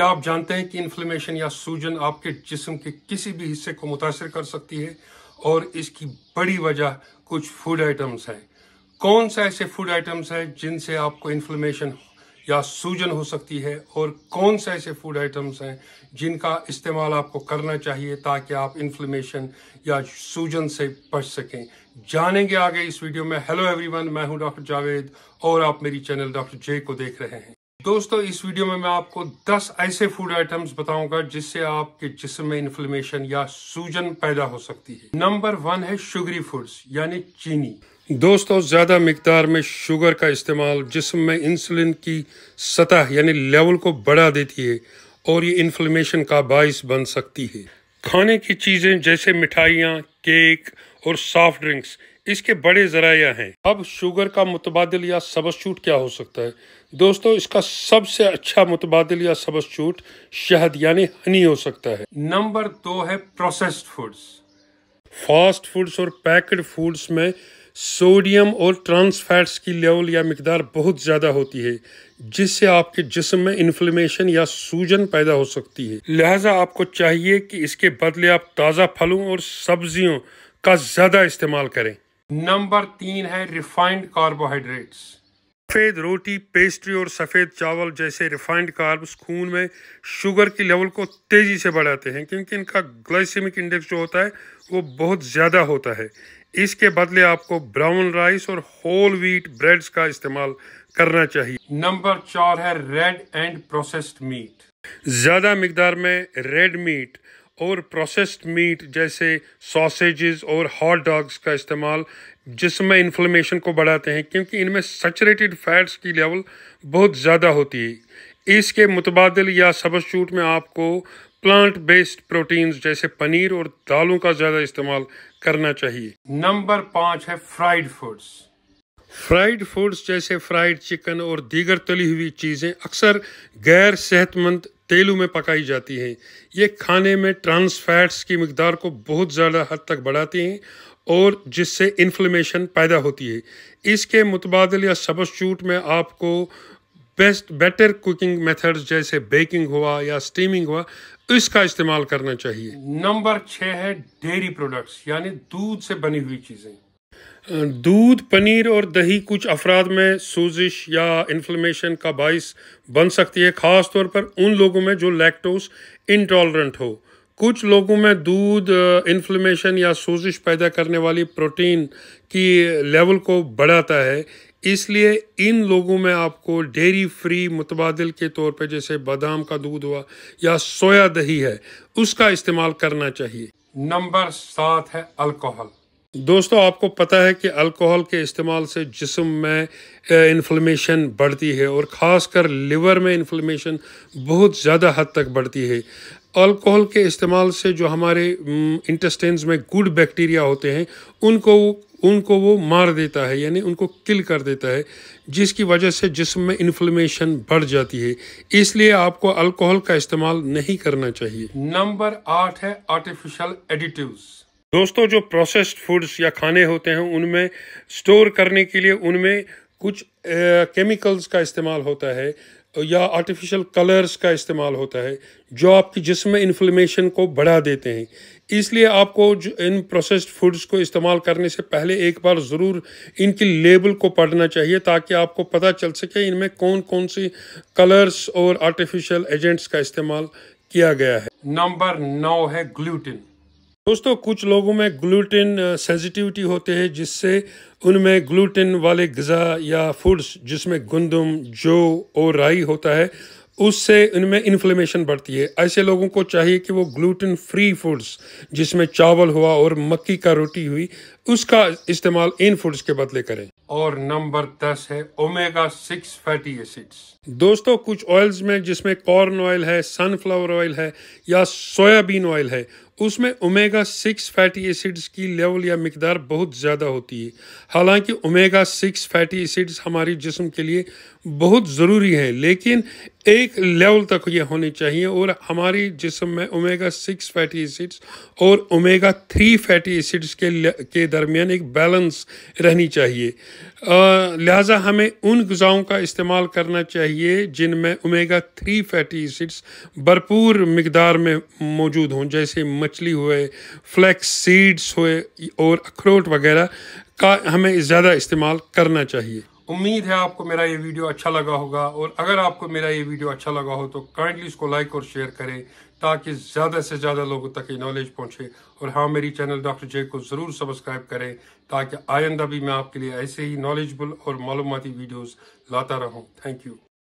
क्या आप जानते हैं कि इन्फ्लेमेशन या सूजन आपके जिस्म के किसी भी हिस्से को मुतासर कर सकती है और इसकी बड़ी वजह कुछ फूड आइटम्स हैं कौन सा ऐसे फूड आइटम्स हैं जिनसे आपको इन्फ्लेमेशन या सूजन हो सकती है और कौन से ऐसे फूड आइटम्स हैं जिनका इस्तेमाल आपको करना चाहिए ताकि आप इन्फ्लेमेशन या सूजन से बच सकें जानेंगे आगे इस वीडियो में हेलो एवरीवन मैं हूं डॉक्टर जावेद और आप मेरी चैनल डॉक्टर जे को देख रहे हैं दोस्तों इस वीडियो में मैं आपको 10 ऐसे फूड आइटम्स बताऊंगा जिससे आपके जिसम में इन्फ्लेमेशन या सूजन पैदा हो सकती है नंबर वन है शुगरी फूड्स यानी चीनी दोस्तों ज़्यादा मकदार में शुगर का इस्तेमाल जिसम में इंसुलिन की सतह यानी लेवल को बढ़ा देती है और ये इन्फ्लेमेशन का बायस बन सकती है खाने की चीज़ें जैसे मिठाइयाँ केक और सॉफ्ट ड्रिंक्स इसके बड़े ज़राया हैं अब शुगर का मुतबादल या सबस्टूट क्या हो सकता है दोस्तों इसका सबसे अच्छा मुतबादल या सबस्टूट शहद यानी हनी हो सकता है नंबर दो है प्रोसेस्ड फूड्स फास्ट फूड्स और पैकेड फूड्स में सोडियम और ट्रांसफैट्स की लेवल या मकदार बहुत ज़्यादा होती है जिससे आपके जिसम में इन्फ्लेमेशन या सूजन पैदा हो सकती है लिहाजा आपको चाहिए कि इसके बदले आप ताज़ा फलों और सब्जियों का ज़्यादा इस्तेमाल करें नंबर तीन है रिफाइंड कार्बोहाइड्रेट्स सफ़ेद रोटी पेस्ट्री और सफ़ेद चावल जैसे रिफाइंड कार्ब्स खून में शुगर की लेवल को तेज़ी से बढ़ाते हैं क्योंकि इनका ग्लाइसेमिक इंडेक्स जो होता है वो बहुत ज़्यादा होता है इसके बदले आपको ब्राउन राइस और होल व्हीट ब्रेड्स का इस्तेमाल करना चाहिए नंबर चार है रेड एंड प्रोसेस्ड मीट ज़्यादा मकदार में रेड मीट और प्रोसेस्ड मीट जैसे सॉसेजेस और हॉट डॉग्स का इस्तेमाल जिसमें इन्फ्लेमेशन को बढ़ाते हैं क्योंकि इनमें सचरेटेड फैट्स की लेवल बहुत ज़्यादा होती है इसके मुतबादल या सबस्टूट में आपको प्लांट बेस्ड प्रोटीन्स जैसे पनीर और दालों का ज़्यादा इस्तेमाल करना चाहिए नंबर पाँच है फ्राइड फूड्स फ्राइड फूड्स जैसे फ्राइड चिकन और दीगर तली हुई चीज़ें अक्सर गैर सेहतमंद तेलू में पकाई जाती हैं ये खाने में ट्रांस फैट्स की मकदार को बहुत ज़्यादा हद तक बढ़ाती हैं और जिससे इन्फ्लेमेशन पैदा होती है इसके मुतबादल या सबस्टूट में आपको बेस्ट बेटर कुकिंग मेथड्स जैसे बेकिंग हुआ या स्टीमिंग हुआ इसका इस्तेमाल करना चाहिए नंबर छः है डेयरी प्रोडक्ट्स यानी दूध से बनी हुई चीज़ें दूध पनीर और दही कुछ अफराद में सूजिश या इन्फ्लेमेशन का बायस बन सकती है ख़ास तौर पर उन लोगों में जो लैक्टोस इंटॉलरेंट हो कुछ लोगों में दूध इन्फ्लेमेशन या सूजिश पैदा करने वाली प्रोटीन की लेवल को बढ़ाता है इसलिए इन लोगों में आपको डेरी फ्री मुतबादल के तौर पर जैसे बादाम का दूध हुआ या सोया दही है उसका इस्तेमाल करना चाहिए नंबर सात है अल्कोहल दोस्तों आपको पता है कि अल्कोहल के इस्तेमाल से जिसम में इन्फ्लेमेशन बढ़ती है और ख़ासकर लिवर में इन्फ्लेमेशन बहुत ज़्यादा हद तक बढ़ती है अल्कोहल के इस्तेमाल से जो हमारे इंटेस्टेंस में गुड बैक्टीरिया होते हैं उनको उनको वो मार देता है यानी उनको किल कर देता है जिसकी वजह से जिसम में इन्फ्लेमेशन बढ़ जाती है इसलिए आपको अल्कोहल का इस्तेमाल नहीं करना चाहिए नंबर आठ है आर्टिफिशल एडिटिव्स दोस्तों जो प्रोसेस्ड फूड्स या खाने होते हैं उनमें स्टोर करने के लिए उनमें कुछ केमिकल्स का इस्तेमाल होता है या आर्टिफिशियल कलर्स का इस्तेमाल होता है जो आपकी जिसम में इन्फ्लेमेशन को बढ़ा देते हैं इसलिए आपको जो इन प्रोसेस्ड फूड्स को इस्तेमाल करने से पहले एक बार ज़रूर इनकी लेबल को पढ़ना चाहिए ताकि आपको पता चल सके इनमें कौन कौन सी कलर्स और आर्टिफिशियल एजेंट्स का इस्तेमाल किया गया है नंबर नौ है ग्लूटिन दोस्तों कुछ लोगों में ग्लूटेन सेंसिटिविटी होते हैं जिससे उनमें ग्लूटेन वाले गज़ा या फूड्स जिसमें गंदम जो और राई होता है उससे उनमें इन्फ्लेमेशन बढ़ती है ऐसे लोगों को चाहिए कि वो ग्लूटेन फ्री फूड्स जिसमें चावल हुआ और मक्की का रोटी हुई उसका इस्तेमाल इन फूड्स के बदले करें और नंबर दस है ओमेगा सिक्स फैटी एसिड्स दोस्तों कुछ ऑयल्स में जिसमें कॉर्न ऑयल है सनफ्लावर ऑयल है या सोयाबीन ऑयल है उसमें ओमेगा सिक्स फैटी एसिड्स की लेवल या मकदार बहुत ज़्यादा होती है हालांकि ओमेगा सिक्स फैटी एसिड्स हमारे जिसम के लिए बहुत ज़रूरी हैं लेकिन एक लेवल तक ये होने चाहिए और हमारे जिसम में ओमेगा सिक्स फैटी एसिड्स और ओमेगा थ्री फैटी एसिड्स के के दरमियान एक बैलेंस रहनी चाहिए लिहाजा हमें उन गज़ाओं का इस्तेमाल करना चाहिए जिनमें ओमेगा थ्री फैटी एसिड्स भरपूर मकदार में मौजूद हों जैसे मछली हुए फ्लैक्स सीड्स हुए और अखरोट वगैरह का हमें ज़्यादा इस्तेमाल करना चाहिए उम्मीद है आपको मेरा ये वीडियो अच्छा लगा होगा और अगर आपको मेरा ये वीडियो अच्छा लगा हो तो काइंडली इसको लाइक और शेयर करें ताकि ज़्यादा से ज़्यादा लोगों तक ये नॉलेज पहुँचे और हाँ मेरी चैनल डॉक्टर जे को ज़रूर सब्सक्राइब करें ताकि आइंदा भी मैं आपके लिए ऐसे ही नॉलेजबल और मालूमती वीडियोज़ लाता रहूँ थैंक यू